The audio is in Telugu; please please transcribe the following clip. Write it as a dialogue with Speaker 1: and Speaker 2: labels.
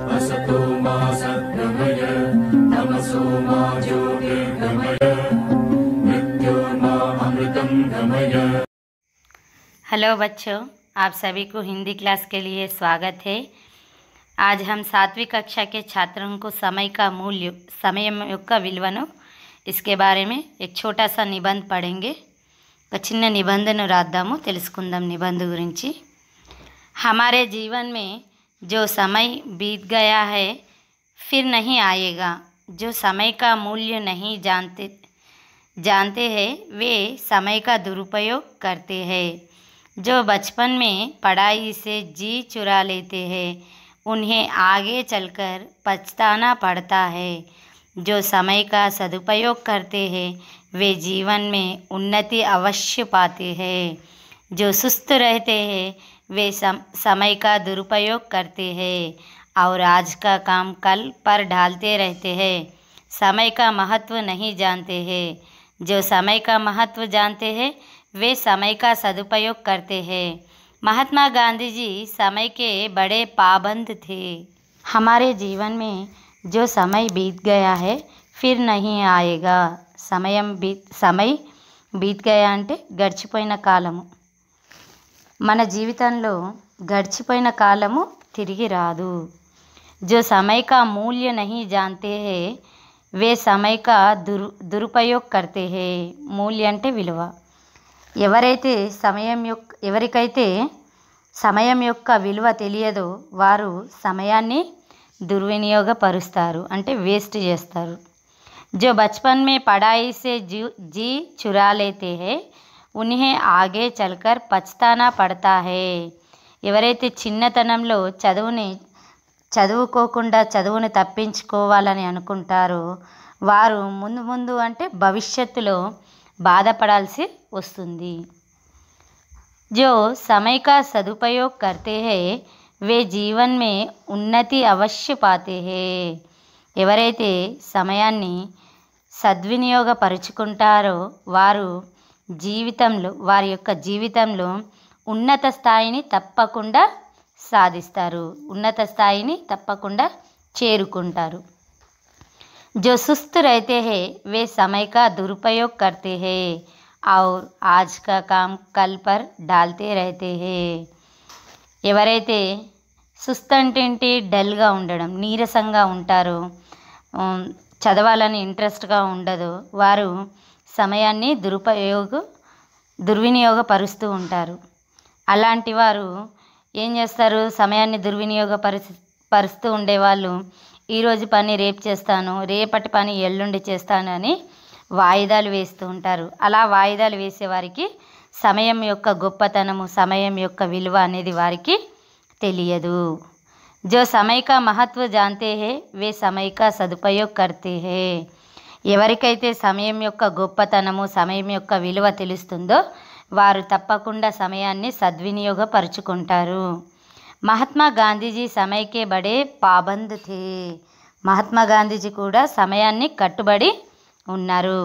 Speaker 1: हेलो बच्चों आप सभी को हिंदी क्लास के लिए स्वागत है आज हम सातवीं कक्षा के छात्रों को समय का मूल्य समय का विलवनो इसके बारे में एक छोटा सा निबंध पढ़ेंगे चिन्ह निबंधन रादा రాద్దాము निबंध गुरी हमारे जीवन में जो समय बीत गया है फिर नहीं आएगा जो समय का मूल्य नहीं जानते जानते हैं वे समय का दुरुपयोग करते हैं जो बचपन में पढ़ाई से जी चुरा लेते हैं उन्हें आगे चलकर पछताना पड़ता है जो समय का सदुपयोग करते हैं वे जीवन में उन्नति अवश्य पाते हैं जो सुस्त रहते हैं वे सम, समय का दुरुपयोग करते हैं और आज का काम कल पर ढालते रहते हैं समय का महत्व नहीं जानते हैं जो समय का महत्व जानते हैं वे समय का सदुपयोग करते हैं महात्मा गांधी जी समय के बड़े पाबंद थे हमारे जीवन में जो समय बीत गया है फिर नहीं आएगा समय बीत समय बीत गया अंटे गड़चिपोन कालम మన జీవితంలో గడిచిపోయిన కాలము తిరిగి రాదు జో समय మూల్య నహి జాంతే హే వే సమయక దుర్ దురుపయోగ్ కర్తే హే మూల్య అంటే విలువ ఎవరైతే సమయం యొక్క ఎవరికైతే సమయం యొక్క విలువ తెలియదో వారు సమయాన్ని దుర్వినియోగపరుస్తారు అంటే వేస్ట్ చేస్తారు జో బచ్పన్ మే పడాయిసే జీ జీ చురాలైతే హే ఉన్హే ఆగే చల్కర్ పచ్తానా పడతా హే ఎవరైతే చిన్నతనంలో చదువుని చదువుకోకుండా చదువుని తప్పించుకోవాలని అనుకుంటారో వారు ముందు ముందు అంటే భవిష్యత్తులో బాధపడాల్సి వస్తుంది జో సమయకా సదుపయోగ్ కర్తే హే వే జీవన్ మే ఉన్నతి అవశ్య పాతే హే ఎవరైతే సమయాన్ని సద్వినియోగపరుచుకుంటారో వారు జీవితంలో వారి యొక్క జీవితంలో ఉన్నత స్థాయిని తప్పకుండా సాధిస్తారు ఉన్నత స్థాయిని తప్పకుండా చేరుకుంటారు జో సుస్తు రైతే హే వే समय का दुरुपयोग करते हैं और आज का కల్ పర్ డాల్తే రైతే హే ఎవరైతే సుస్త్ అంటే డల్గా ఉండడం నీరసంగా ఉంటారో చదవాలని ఇంట్రెస్ట్గా ఉండదు వారు సమయాన్ని దురుపయోగ దుర్వినియోగపరుస్తూ ఉంటారు అలాంటి వారు ఏం చేస్తారు సమయాన్ని దుర్వినియోగపరిచి పరుస్తూ ఉండేవాళ్ళు ఈరోజు పని రేపు చేస్తాను రేపటి పని ఎల్లుండి చేస్తాను అని వాయిదాలు వేస్తూ ఉంటారు అలా వాయిదాలు వేసేవారికి సమయం యొక్క గొప్పతనము సమయం యొక్క విలువ అనేది వారికి తెలియదు జో సమైక మహత్వ జాంతే వే సమైక సదుపయోగ సదుపయోగ్ కర్తే ఎవరికైతే సమయం యొక్క గొప్పతనము సమయం యొక్క విలువ తెలుస్తుందో వారు తప్పకుండా సమయాన్ని సద్వినియోగపరుచుకుంటారు మహాత్మా గాంధీజీ సమయకే బడే పాబంద్ థే మహాత్మా గాంధీజీ కూడా సమయాన్ని కట్టుబడి ఉన్నారు